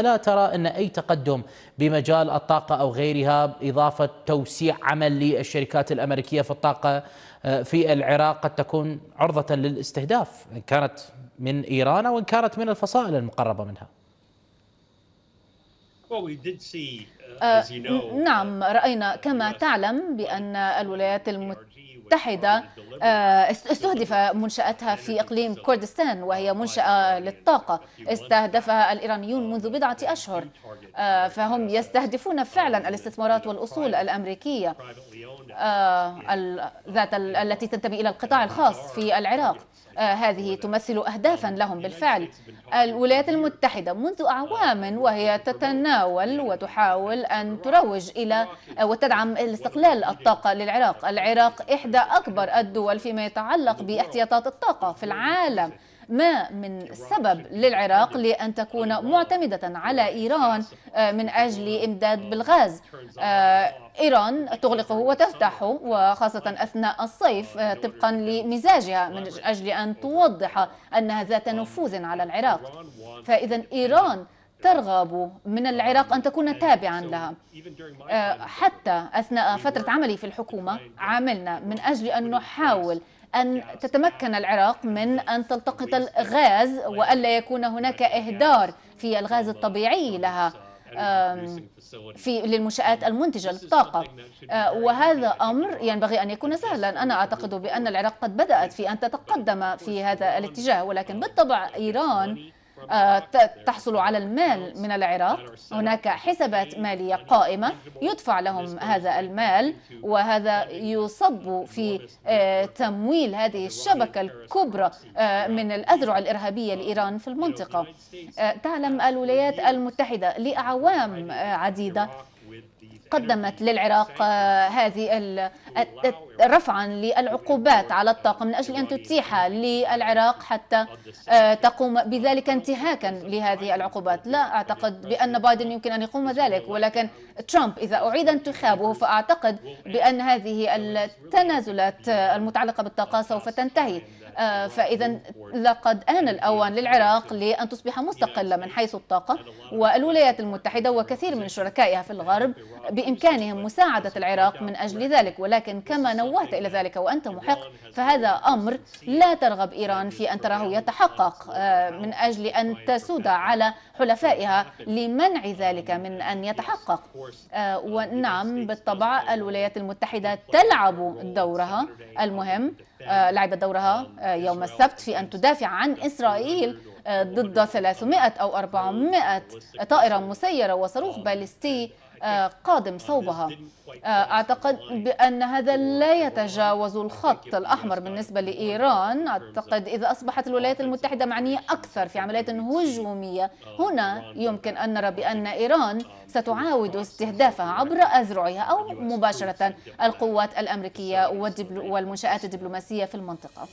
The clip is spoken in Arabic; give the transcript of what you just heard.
ألا ترى أن أي تقدم بمجال الطاقة أو غيرها إضافة توسيع عمل للشركات الأمريكية في الطاقة آه، في العراق قد تكون عرضة للاستهداف إن كانت من إيران أو إن كانت من الفصائل المقربة منها uh, آه، نعم uh, رأينا كما تعلم بأن الولايات المتحدة المتحدة آه، استهدف منشأتها في إقليم كردستان وهي منشأة للطاقة استهدفها الإيرانيون منذ بضعة أشهر آه، فهم يستهدفون فعلا الاستثمارات والأصول الأمريكية آه، ذات التي تنتمي إلى القطاع الخاص في العراق آه، هذه تمثل أهدافا لهم بالفعل الولايات المتحدة منذ أعوام وهي تتناول وتحاول أن تروج إلى وتدعم استقلال الطاقة للعراق العراق إحدى أكبر الدول فيما يتعلق باحتياطات الطاقة في العالم ما من سبب للعراق لأن تكون معتمدة على إيران آه، من أجل إمداد بالغاز آه، إيران تغلقه وتفتحه وخاصة أثناء الصيف آه، طبقا لمزاجها من أجل أن توضح أنها ذات نفوذ على العراق فإذا إيران ترغب من العراق أن تكون تابعا لها حتى أثناء فترة عملي في الحكومة عملنا من أجل أن نحاول أن تتمكن العراق من أن تلتقط الغاز وألا يكون هناك إهدار في الغاز الطبيعي لها في للمنشآت المنتجة للطاقة آه، وهذا أمر ينبغي أن يكون سهلا أنا أعتقد بأن العراق قد بدأت في أن تتقدم في هذا الاتجاه ولكن بالطبع إيران آه، تحصل على المال من العراق هناك حسابات مالية قائمة يدفع لهم هذا المال وهذا يصب في آه، تمويل هذه الشبكة الكبرى آه، من الأذرع الإرهابية لإيران في المنطقة تعلم الولايات المتحدة لأعوام عديدة قدمت للعراق آه، هذه رفعا للعقوبات على الطاقة من أجل أن تتيح للعراق حتى آه، تقوم بذلك انتهاكا لهذه العقوبات لا أعتقد بأن بايدن يمكن أن يقوم ذلك ولكن ترامب إذا أعيد انتخابه فأعتقد بأن هذه التنازلات آه، المتعلقة بالطاقة سوف تنتهي فإذا لقد آن الأوان للعراق لأن تصبح مستقلة من حيث الطاقة والولايات المتحدة وكثير من شركائها في الغرب بإمكانهم مساعدة العراق من أجل ذلك ولكن كما نوهت إلى ذلك وأنت محق فهذا أمر لا ترغب إيران في أن تراه يتحقق آه، من أجل أن تسود على حلفائها لمنع ذلك من أن يتحقق آه، ونعم بالطبع الولايات المتحدة تلعب دورها المهم آه، لعبت دورها يوم السبت في أن تدافع عن إسرائيل ضد 300 أو 400 طائرة مسيرة وصاروخ باليستي آه، قادم صوبها آه، أعتقد بأن هذا لا يتجاوز الخط الأحمر بالنسبة لإيران أعتقد إذا أصبحت الولايات المتحدة معنية أكثر في عمليات هجومية هنا يمكن أن نرى بأن إيران ستعاود استهدافها عبر أذرعها أو مباشرة القوات الأمريكية والمنشآت الدبلوماسية في المنطقة